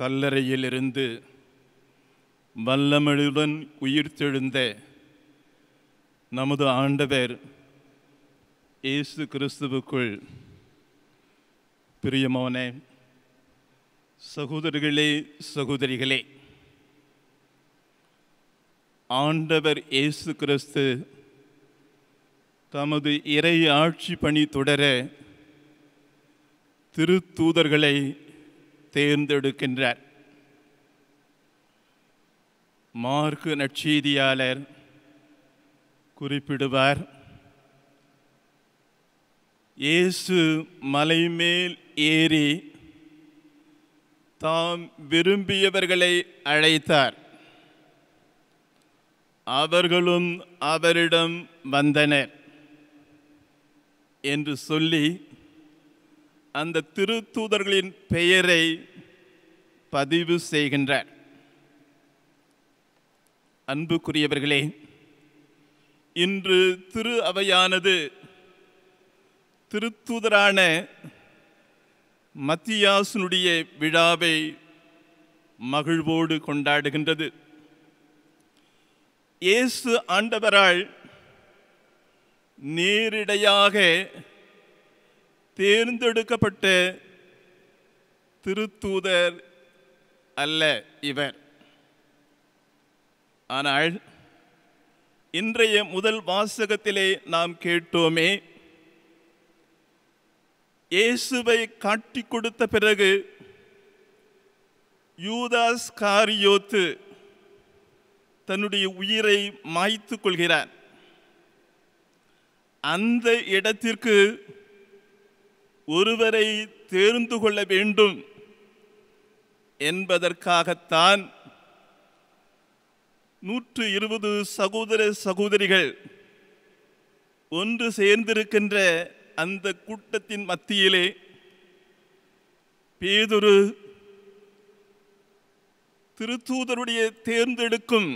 கல்லறையிலிருந்து வல்லமிழுடன் உயிர்த்தெழுந்த நமது ஆண்டவர் இயேசு கிறிஸ்துவுக்குள் பிரியமோனே சகோதரிகளே சகோதரிகளே ஆண்டவர் இயேசு கிறிஸ்து தமது இறை ஆட்சி பணி தொடர திருத்தூதர்களை தேர்ந்தெடுக்கின்றார் மார்க்கு நட்சீதியாளர் குறிப்பிடுவார் இயேசு மலைமேல் ஏறி தாம் விரும்பியவர்களை அழைத்தார் அவர்களும் அவரிடம் வந்தனர் என்று சொல்லி அந்த திருத்தூதர்களின் பெயரை பதிவு செய்கின்றார் அன்புக்குரியவர்களே இன்று திரு அவையானது திருத்தூதரான மத்தியாசுனுடைய விழாவை மகிழ்வோடு கொண்டாடுகின்றது இயேசு ஆண்டவரால் நேரிடையாக தேர்ந்தெடுக்கப்பட்ட திருத்தூதர் அல்ல இவர் ஆனால் இன்றைய முதல் வாசகத்திலே நாம் கேட்டோமே இயேசுவை காட்டி கொடுத்த பிறகு யூதாஸ் காரியோத்து தன்னுடைய உயிரை மாய்த்து கொள்கிறார் அந்த இடத்திற்கு ஒருவரை தேர்ந்து கொள்ள வேண்டும் என்பதற்காகத்தான் நூற்று இருபது சகோதர சகோதரிகள் ஒன்று சேர்ந்திருக்கின்ற அந்த கூட்டத்தின் மத்தியிலே பேதொரு திருத்தூதருடைய தேர்ந்தெடுக்கும்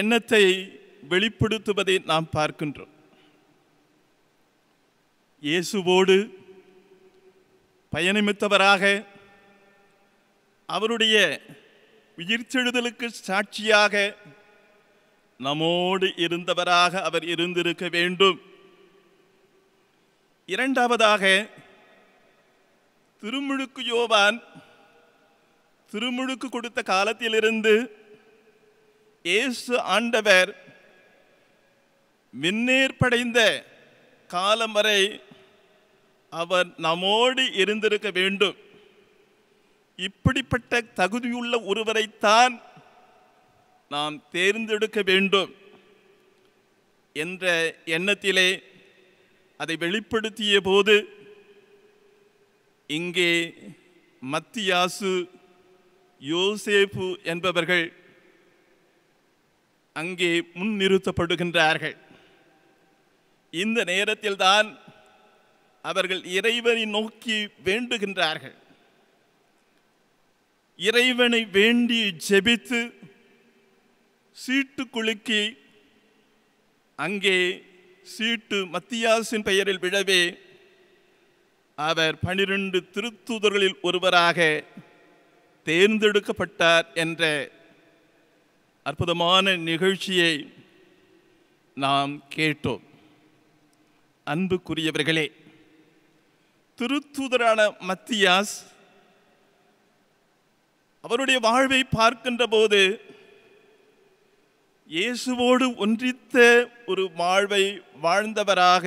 எண்ணத்தை வெளிப்படுத்துவதை நாம் பார்க்கின்றோம் இயேசுவோடு பயணமித்தவராக அவருடைய உயிர்ச்செழுதலுக்கு சாட்சியாக நம்மோடு இருந்தவராக அவர் இருந்திருக்க வேண்டும் இரண்டாவதாக திருமுழுக்கு யோவான் திருமுழுக்கு கொடுத்த காலத்திலிருந்து இயேசு ஆண்டவர் மின்னேற்படைந்த காலம் வரை அவர் நம்மோடு இருந்திருக்க வேண்டும் இப்படிப்பட்ட தகுதியுள்ள ஒருவரைத்தான் நாம் தேர்ந்தெடுக்க வேண்டும் என்ற எண்ணத்திலே அதை வெளிப்படுத்திய போது இங்கே மத்தியாசு யோசேப்பு என்பவர்கள் அங்கே முன்னிறுத்தப்படுகின்றார்கள் இந்த நேரத்தில் தான் அவர்கள் இறைவனை நோக்கி வேண்டுகின்றார்கள் இறைவனை வேண்டி ஜெபித்து சீட்டு குலுக்கி அங்கே சீட்டு மத்தியாசின் பெயரில் விழவே அவர் பனிரெண்டு திருத்தூதர்களில் ஒருவராக தேர்ந்தெடுக்கப்பட்டார் என்ற அற்புதமான நிகழ்ச்சியை நாம் கேட்டோம் அன்புக்குரியவர்களே திருத்தூதரான மத்தியாஸ் அவருடைய வாழ்வை பார்க்கின்ற போது இயேசுவோடு ஒன்றித்த ஒரு வாழ்வை வாழ்ந்தவராக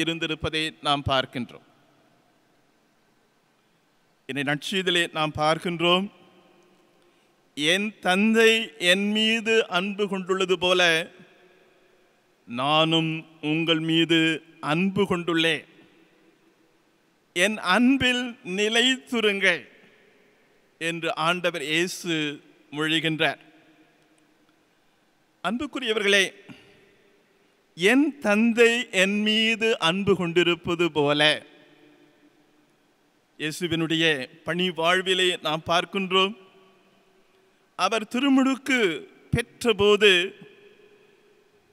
இருந்திருப்பதை நாம் பார்க்கின்றோம் என்னை நட்சியதிலே நாம் பார்க்கின்றோம் என் தந்தை என் மீது அன்பு கொண்டுள்ளது போல நானும் உங்கள் மீது அன்பு கொண்டுள்ளே என் அன்பில் நிலைத்துருங்கள் என்று ஆண்டவர் இயேசு மொழிகின்றார் அன்புக்குரியவர்களே என் தந்தை என் மீது அன்பு கொண்டிருப்பது போல இயேசுவினுடைய பணி வாழ்விலே நாம் பார்க்கின்றோம் அவர் திருமுழுக்கு பெற்றபோது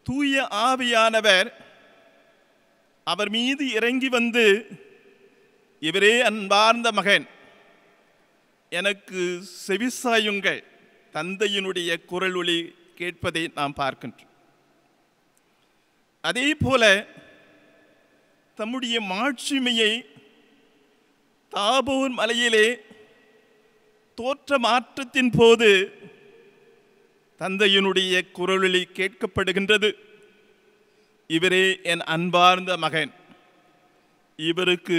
தூய ஆவியானவர் அவர் மீது இறங்கி வந்து இவரே அன்பார்ந்த மகன் எனக்கு செவிசாயுங்கள் தந்தையினுடைய குரல் ஒளி கேட்பதை நாம் பார்க்கின்றோம் அதே போல தம்முடைய மாட்சிமையை தாபூர் மலையிலே தோற்ற மாற்றத்தின் போது தந்தையினுடைய குரலொலி கேட்கப்படுகின்றது இவரே என் அன்பார்ந்த மகன் இவருக்கு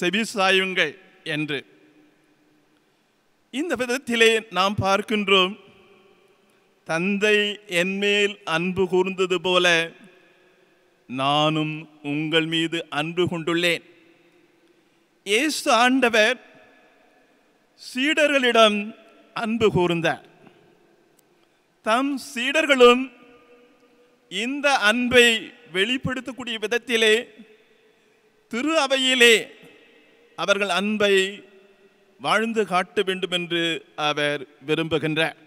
செவி சாயுங்கள் என்று இந்த விதத்திலே நாம் பார்க்கின்றோம் தந்தை என்மேல் அன்பு கூர்ந்தது போல நானும் உங்கள் மீது அன்பு கொண்டுள்ளேன் ஏசு ஆண்டவர் சீடர்களிடம் அன்பு கூர்ந்தார் தம் சீடர்களும் இந்த அன்பை வெளிப்படுத்தக்கூடிய விதத்திலே திரு அவையிலே அவர்கள் அன்பை வாழ்ந்து காட்ட வேண்டும் என்று அவர் விரும்புகின்றார்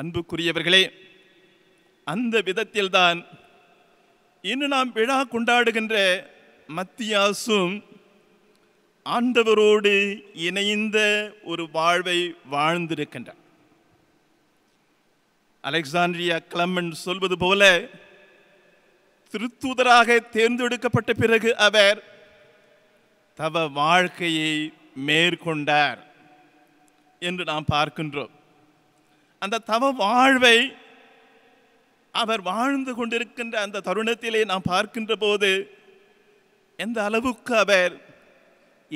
அன்புக்குரியவர்களே அந்த விதத்தில்தான் இன்று நாம் விழா கொண்டாடுகின்ற மத்தியாசும் ஆண்டவரோடு இணைந்த ஒரு வாழ்வை வாழ்ந்திருக்கின்றார் அலெக்சாண்ட்ரியா கிளம்மன் சொல்வது போல திருத்தூதராக தேர்ந்தெடுக்கப்பட்ட பிறகு அவர் தவ வாழ்க்கையை மேற்கொண்டார் என்று நாம் பார்க்கின்றோம் அந்த தவ வாழ்வை அவர் வாழ்ந்து கொண்டிருக்கின்ற அந்த தருணத்திலே நாம் பார்க்கின்ற போது எந்த அளவுக்கு அவர்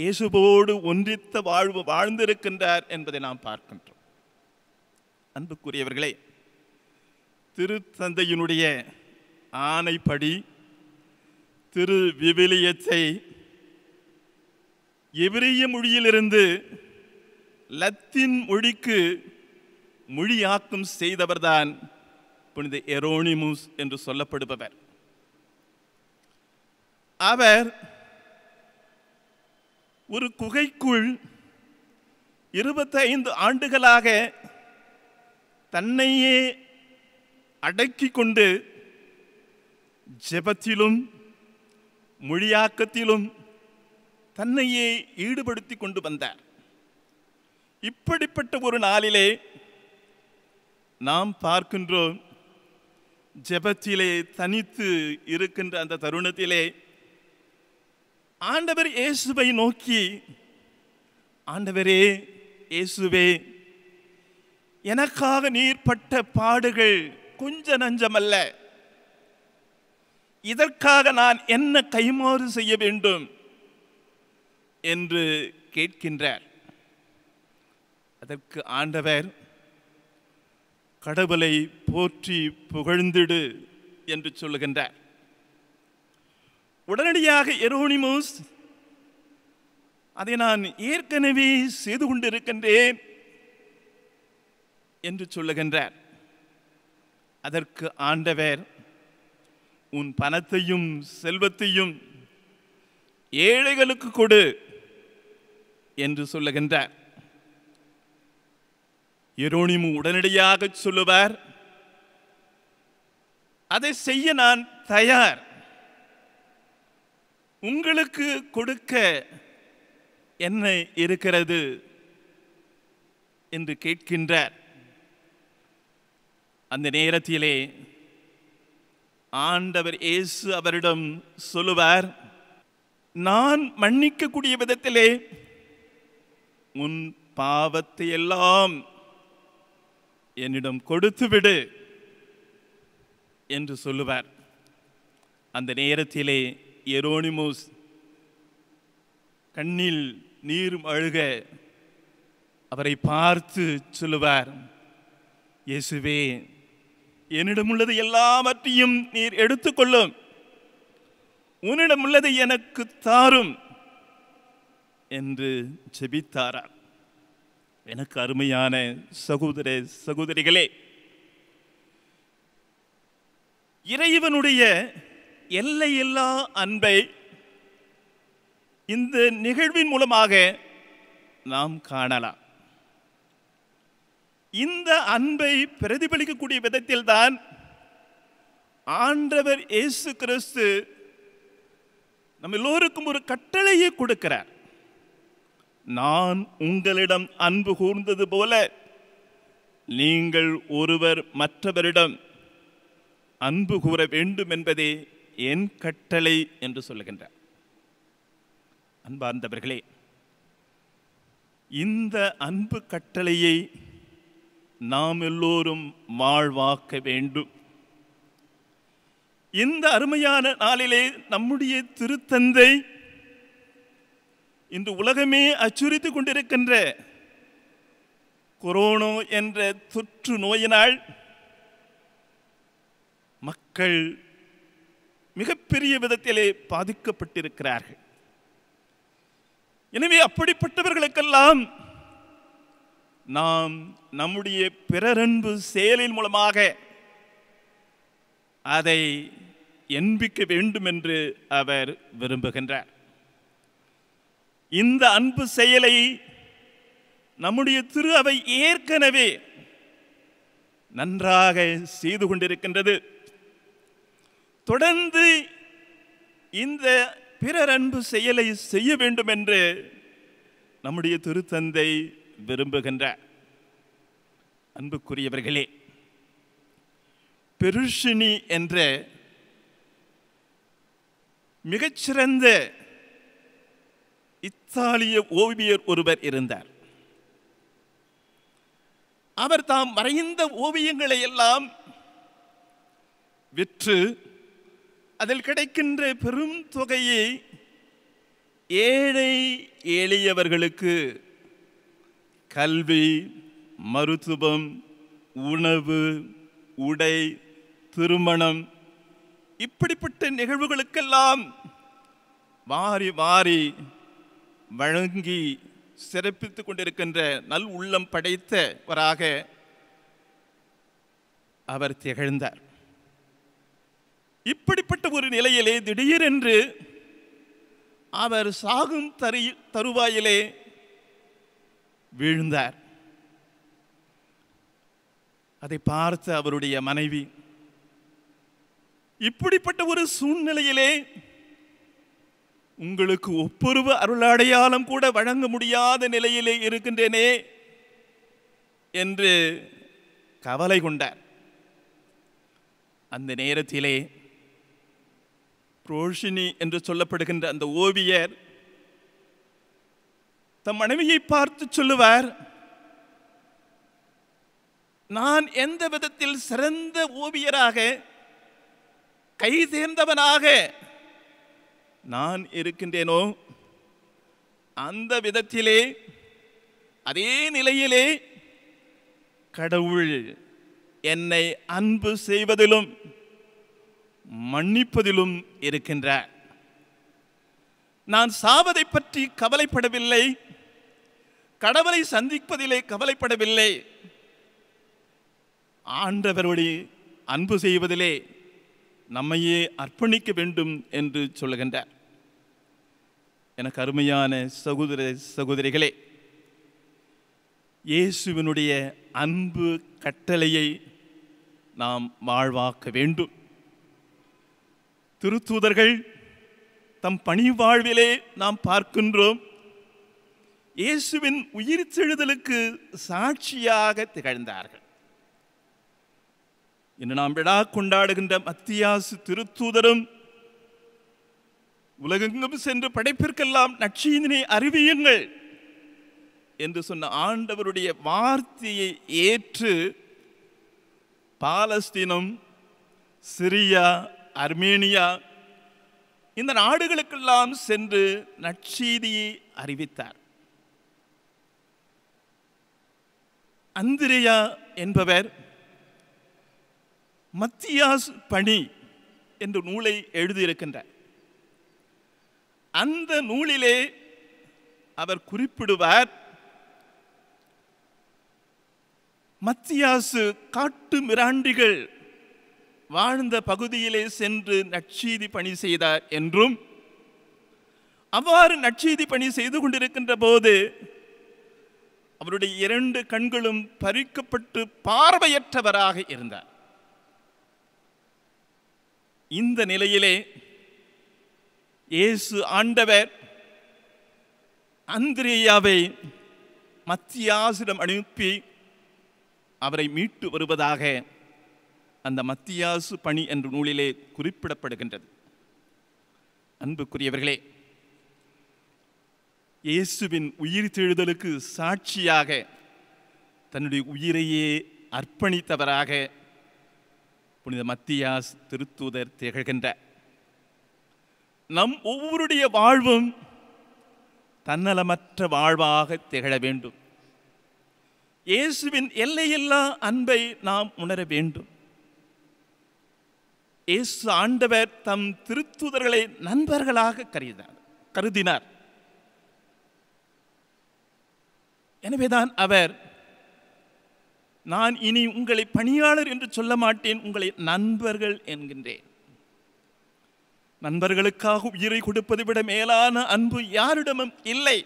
இயேசுவோடு ஒன்றித்த வாழ்வு வாழ்ந்திருக்கின்றார் என்பதை நாம் பார்க்கின்றோம் அன்புக்குரியவர்களே திருத்தந்தையினுடைய ஆணைப்படி திரு விவிலியத்தை எவிரிய மொழியிலிருந்து லத்தீன் மொழிக்கு மொழியாக்கம் செய்தவர்தான் புனித எரோனிமுஸ் என்று சொல்லப்படுபவர் அவர் ஒரு குகைக்குள் இருபத்தைந்து ஆண்டுகளாக தன்னையே அடக்கி கொண்டு ஜெபத்திலும் மொழியாக்கத்திலும் தன்னையே ஈடுபடுத்தி கொண்டு வந்தார் இப்படிப்பட்ட ஒரு நாளிலே நாம் பார்க்கின்றோம் ஜெபத்திலே தனித்து இருக்கின்ற அந்த தருணத்திலே ஆண்டவர் இயேசுவை நோக்கி ஆண்டவரே இயேசுவே எனக்காக நீர் பட்ட பாடுகள் கொஞ்ச நஞ்சமல்ல இதற்காக நான் என்ன கைமாறு செய்ய வேண்டும் என்று கேட்கின்றார் அதற்கு ஆண்டவர் கடவுளை போற்றி புகழ்ந்திடு என்று சொல்லுகின்றார் உடனடியாக எரோனிமோஸ் அதை நான் ஏற்கனவே செய்து கொண்டிருக்கின்றேன் என்று சொல்லுகின்றார் அதற்கு ஆண்டவர் உன் பணத்தையும் செல்வத்தையும் ஏழைகளுக்கு கொடு என்று சொல்லுகின்றார் எரோனிமு உடனடியாக சொல்லுவார் அதை செய்ய நான் தயார் உங்களுக்கு கொடுக்க என்ன இருக்கிறது என்று கேட்கின்றார் அந்த நேரத்திலே ஆண்டவர் இயேசு அவரிடம் சொல்லுவார் நான் மன்னிக்கக்கூடிய விதத்திலே உன் பாவத்தை எல்லாம் என்னிடம் கொடுத்துவிடு என்று சொல்லுவார் அந்த நேரத்திலே எரோனிமோஸ் கண்ணில் நீர் அழுக அவரை பார்த்து சொல்லுவார் இயேசுவே என்னிடம் உள்ளது எல்லாவற்றையும் நீர் எடுத்துக்கொள்ளும் உன்னிடம் உள்ளது எனக்கு தாரும் என்று ஜெபித்தாராம் எனக்கு அருமையான சகோதர சகோதரிகளே இறைவனுடைய எல்லையில்லா அன்பை இந்த நிகழ்வின் மூலமாக நாம் காணலாம் இந்த அன்பை பிரதிபலிக்கக்கூடிய விதத்தில் தான் ஆண்டவர் இயேசு கிறிஸ்து நம்ம எல்லோருக்கும் ஒரு கட்டளையை கொடுக்கிறார் நான் உங்களிடம் அன்பு கூர்ந்தது போல நீங்கள் ஒருவர் மற்றவரிடம் அன்பு கூற வேண்டும் என்பதே என் கட்டளை என்று சொல்லுகின்றார் அன்பார்ந்தவர்களே இந்த அன்பு கட்டளையை நாம் எல்லோரும் வாழ்வாக்க வேண்டும் இந்த அருமையான நாளிலே நம்முடைய திருத்தந்தை இன்று உலகமே அச்சுறுத்தி கொண்டிருக்கின்ற கொரோனோ என்ற தொற்று நோயினால் மக்கள் மிகப்பெரிய விதத்திலே பாதிக்கப்பட்டிருக்கிறார்கள் எனவே அப்படிப்பட்டவர்களுக்கெல்லாம் நாம் நம்முடைய பிறரன்பு செயலின் மூலமாக அதை என்பிக்க வேண்டும் என்று அவர் விரும்புகின்றார் இந்த அன்பு செயலை நம்முடைய திரு அவை ஏற்கனவே நன்றாக செய்து கொண்டிருக்கின்றது தொடர்ந்து இந்த பிறர் அன்பு செயலை செய்ய வேண்டும் என்று நம்முடைய திருத்தந்தை விரும்புகின்ற அன்புக்குரியவர்களே பெருஷினி என்ற மிகச்சிறந்த இத்தாலிய ஓவியர் ஒருவர் இருந்தார் அவர் தாம் வரைந்த ஓவியங்களை எல்லாம் விற்று அதில் கிடைக்கின்ற பெரும் தொகையை ஏழை எளியவர்களுக்கு கல்வி மருத்துவம் உணவு உடை திருமணம் இப்படிப்பட்ட நிகழ்வுகளுக்கெல்லாம் வாரி வாரி வழங்கி சிறப்பித்து கொண்டிருக்கின்ற நல் உள்ளம் படைத்தவராக அவர் திகழ்ந்தார் இப்படிப்பட்ட ஒரு நிலையிலே திடீரென்று அவர் சாகும் தரு தருவாயிலே விழுந்தார் அதை பார்த்த அவருடைய மனைவி இப்படிப்பட்ட ஒரு சூழ்நிலையிலே உங்களுக்கு ஒப்புருவ அருளடையாளம் கூட வழங்க முடியாத நிலையிலே இருக்கின்றேனே என்று கவலை கொண்டார் அந்த நேரத்திலே புரோஷினி என்று சொல்லப்படுகின்ற அந்த ஓவியர் தம் மனைவியை பார்த்து சொல்லுவார் நான் எந்த விதத்தில் சிறந்த ஓவியராக கை சேர்ந்தவனாக நான் இருக்கின்றேனோ அந்த விதத்திலே அதே நிலையிலே கடவுள் என்னை அன்பு செய்வதிலும் மன்னிப்பதிலும் இருக்கின்றார் நான் சாவதை பற்றி கவலைப்படவில்லை கடவுளை சந்திப்பதிலே கவலைப்படவில்லை ஆண்டவருடைய அன்பு செய்வதிலே நம்மையே அர்ப்பணிக்க வேண்டும் என்று சொல்லுகின்றார் எனக்கு அருமையான சகோதர சகோதரிகளே இயேசுவினுடைய அன்பு கட்டளையை நாம் வாழ்வாக்க வேண்டும் திருத்தூதர்கள் தம் பணி வாழ்விலே நாம் பார்க்கின்றோம் இயேசுவின் தெழுதலுக்கு சாட்சியாக திகழ்ந்தார்கள் இன்று நாம் விழா கொண்டாடுகின்ற மத்தியாசு திருத்தூதரும் உலகெங்கும் சென்று படைப்பிற்கெல்லாம் நட்சியினை அறிவியுங்கள் என்று சொன்ன ஆண்டவருடைய வார்த்தையை ஏற்று பாலஸ்தீனம் சிரியா அர்மேனியா இந்த நாடுகளுக்கெல்லாம் சென்று நட்சீதியை அறிவித்தார் அந்திரியா என்பவர் மத்தியாஸ் பணி என்ற நூலை எழுதியிருக்கின்றார் அந்த நூலிலே அவர் குறிப்பிடுவார் மத்தியாசு காட்டு மிராண்டிகள் வாழ்ந்த பகுதியிலே சென்று நற்செய்தி பணி செய்தார் என்றும் அவ்வாறு நற்செய்தி பணி செய்து கொண்டிருக்கின்ற போது அவருடைய இரண்டு கண்களும் பறிக்கப்பட்டு பார்வையற்றவராக இருந்தார் இந்த நிலையிலே இயேசு ஆண்டவர் அந்திரேயாவை மத்தியாசிடம் அனுப்பி அவரை மீட்டு வருவதாக அந்த மத்தியாசு பணி என்ற நூலிலே குறிப்பிடப்படுகின்றது அன்புக்குரியவர்களே இயேசுவின் உயிர் தேழுதலுக்கு சாட்சியாக தன்னுடைய உயிரையே அர்ப்பணித்தவராக புனித மத்தியாஸ் திருத்தூதர் திகழ்கின்ற நம் ஒவ்வொருடைய வாழ்வும் தன்னலமற்ற வாழ்வாக திகழ வேண்டும் இயேசுவின் எல்லையில்லா அன்பை நாம் உணர வேண்டும் இயேசு ஆண்டவர் தம் திருத்துதர்களை நண்பர்களாக கருதினார் கருதினார் எனவேதான் அவர் நான் இனி உங்களை பணியாளர் என்று சொல்ல மாட்டேன் உங்களை நண்பர்கள் என்கின்றேன் நண்பர்களுக்காக உயிரை கொடுப்பதை விட மேலான அன்பு யாரிடமும் இல்லை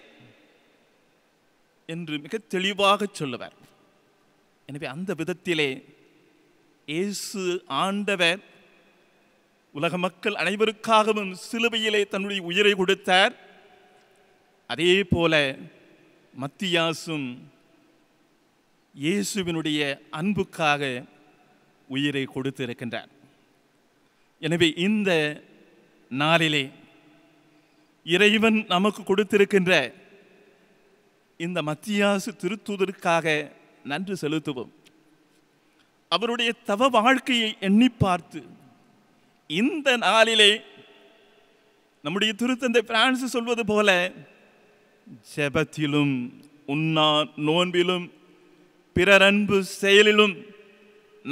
என்று மிக தெளிவாக சொல்லுவார் எனவே அந்த விதத்திலே இயேசு ஆண்டவர் உலக மக்கள் அனைவருக்காகவும் சிலுவையிலே தன்னுடைய உயிரை கொடுத்தார் அதே போல மத்தியாசும் இயேசுவினுடைய அன்புக்காக உயிரை கொடுத்திருக்கின்றார் எனவே இந்த நாளிலே இறைவன் நமக்கு கொடுத்திருக்கின்ற இந்த மத்தியாசு திருத்துவதற்காக நன்றி செலுத்துவோம் அவருடைய தவ வாழ்க்கையை எண்ணி பார்த்து இந்த நாளிலே நம்முடைய திருத்தந்தை பிரான்சு சொல்வது போல ஜெபத்திலும் உண்ணா நோன்பிலும் பிறரன்பு செயலிலும்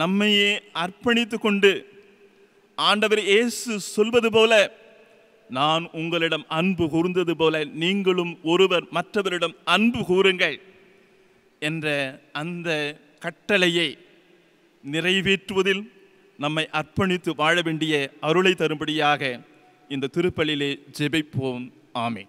நம்மையே அர்ப்பணித்து கொண்டு ஆண்டவர் இயேசு சொல்வது போல நான் உங்களிடம் அன்பு கூர்ந்தது போல நீங்களும் ஒருவர் மற்றவரிடம் அன்பு கூறுங்கள் என்ற அந்த கட்டளையை நிறைவேற்றுவதில் நம்மை அர்ப்பணித்து வாழ வேண்டிய அருளை தரும்படியாக இந்த திருப்பலிலே ஜெபிப்போம் ஆமே